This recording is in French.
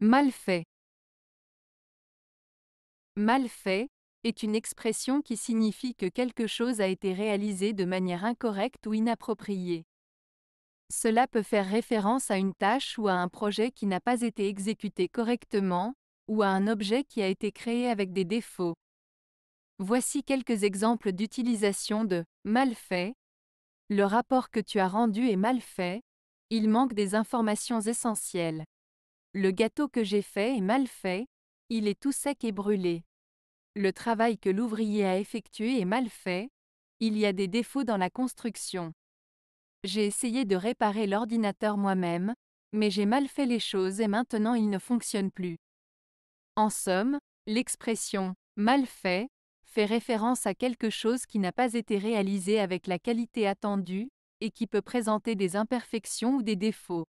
Mal fait. Mal fait est une expression qui signifie que quelque chose a été réalisé de manière incorrecte ou inappropriée. Cela peut faire référence à une tâche ou à un projet qui n'a pas été exécuté correctement, ou à un objet qui a été créé avec des défauts. Voici quelques exemples d'utilisation de mal fait. Le rapport que tu as rendu est mal fait, il manque des informations essentielles. Le gâteau que j'ai fait est mal fait, il est tout sec et brûlé. Le travail que l'ouvrier a effectué est mal fait, il y a des défauts dans la construction. J'ai essayé de réparer l'ordinateur moi-même, mais j'ai mal fait les choses et maintenant il ne fonctionne plus. En somme, l'expression mal fait fait référence à quelque chose qui n'a pas été réalisé avec la qualité attendue, et qui peut présenter des imperfections ou des défauts.